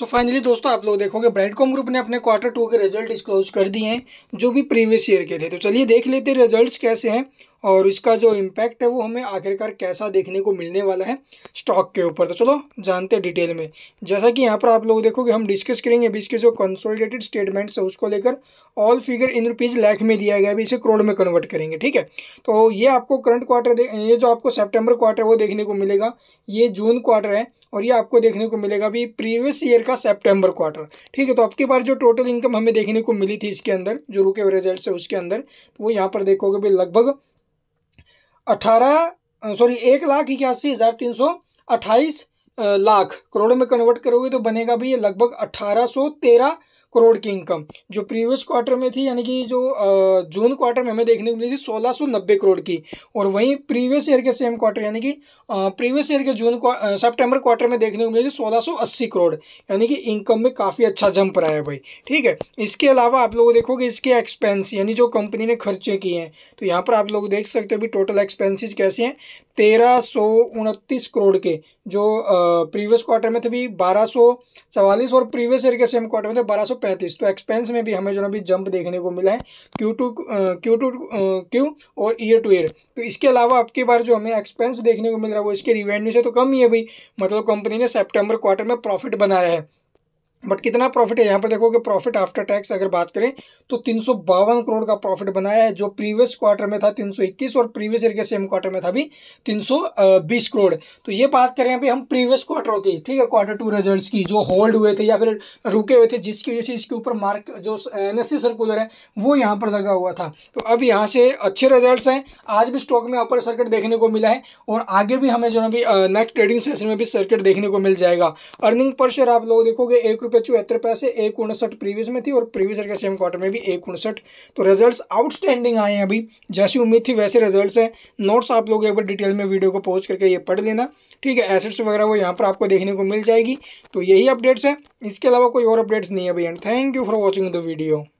सो so finally दोस्तों आप लोग देखोगे ब्राइटकॉम ग्रुप ने अपने क्वार्टर टू के रिजल्ट डिस्क्लोज कर दिए हैं जो भी प्रीवियस ईयर के थे तो चलिए देख लेते रिजल्ट्स कैसे हैं और इसका जो इम्पैक्ट है वो हमें आखिरकार कैसा देखने को मिलने वाला है स्टॉक के ऊपर तो चलो जानते हैं डिटेल में जैसा कि यहाँ पर आप लोग देखोगे हम डिस्कस करेंगे अभी इसके जो कंसोलिडेटेड स्टेटमेंट्स है उसको लेकर all figure in rupees lakh में दिया गया अभी इसे करोड़ में कन्वर्ट करेंगे ठीक है तो ये आपको करंट क्वार्टर ये जो आपको सेप्टेम्बर क्वार्टर वो देखने को मिलेगा ये जून क्वार्टर है और ये आपको देखने को मिलेगा अभी प्रीवियस ईयर का सेप्टेम्बर क्वार्टर ठीक है तो आपके पास जो टोटल इनकम हमें देखने को मिली थी इसके अंदर जो रुके हुए रिजल्ट है उसके अंदर तो वो यहाँ पर देखोगे भी लगभग अठारह सॉरी एक लाख इक्यासी हज़ार तीन सौ अट्ठाईस लाख करोड़ों में कन्वर्ट करोगे तो बनेगा भी ये लगभग अठारह सौ तेरह करोड़ की इनकम जो प्रीवियस क्वार्टर में थी यानी कि जो जून क्वार्टर में हमें देखने को मिली थी सोलह सौ नब्बे करोड़ की और वहीं प्रीवियस ईयर के सेम क्वार्टर यानी कि प्रीवियस ईयर के जून सेप्टेम्बर क्वार्टर में देखने को मिली थी सोलह सौ अस्सी करोड़ यानी कि इनकम में काफ़ी अच्छा जंप रहा है भाई ठीक है इसके अलावा आप लोग देखोगे इसके एक्सपेंस यानी जो कंपनी ने खर्चे किए हैं तो यहाँ पर आप लोग देख सकते हो भी टोटल एक्सपेंसिस कैसे हैं तेरह सौ उनतीस करोड़ के जो प्रीवियस क्वार्टर में थे भी बारह सौ चवालीस और प्रीवियस ईयर के सेम क्वार्टर में थे बारह सौ पैंतीस तो एक्सपेंस में भी हमें जो ना अभी जंप देखने को मिला है Q two Q two Q और ईयर टू ईयर तो इसके अलावा अब की बार जो हमें एक्सपेंस देखने को मिल रहा है वो इसके रिवेन्यू से तो कम ही है भाई मतलब कंपनी ने सेप्टेम्बर क्वार्टर में प्रॉफिट बनाया है बट कितना प्रॉफिट है यहाँ पर देखो कि प्रॉफिट आफ्टर टैक्स अगर बात करें तो तीन करोड़ का प्रॉफिट बनाया है जो प्रीवियस क्वार्टर में था 321 और प्रीवियस ईयर के सेम क्वार्टर में था भी 320 करोड़ तो ये बात करें अभी हम प्रीवियस क्वार्टरों की ठीक है क्वार्टर टू रिजल्ट्स की जो होल्ड हुए थे या फिर रुके हुए थे जिसकी वजह से इसके ऊपर मार्क जो एन सर्कुलर है वो यहाँ पर लगा हुआ था तो अब यहाँ से अच्छे रिजल्ट हैं आज भी स्टॉक में अपर सर्किट देखने को मिला है और आगे भी हमें जो है नेक्स्ट ट्रेडिंग सेशन में भी सर्किट देखने को मिल जाएगा अर्निंग पर शेयर आप लोग देखोगे एक रुपये चौहत्तर पैसे एक उनसठ प्रीवियस में थी और प्रीवियस ईयर के सेम क्वार्टर में भी एक उनसठ तो रिजल्ट्स आउटस्टैंडिंग आए हैं अभी जैसी उम्मीद थी वैसे रिजल्ट्स हैं नोट्स आप लोग एक बार डिटेल में वीडियो को पोस्ट करके ये पढ़ लेना ठीक है एसेट्स वगैरह वो यहाँ पर आपको देखने को मिल जाएगी तो यही अपडेट्स हैं इसके अलावा कोई और अपडेट्स नहीं है अभी and thank you for watching the video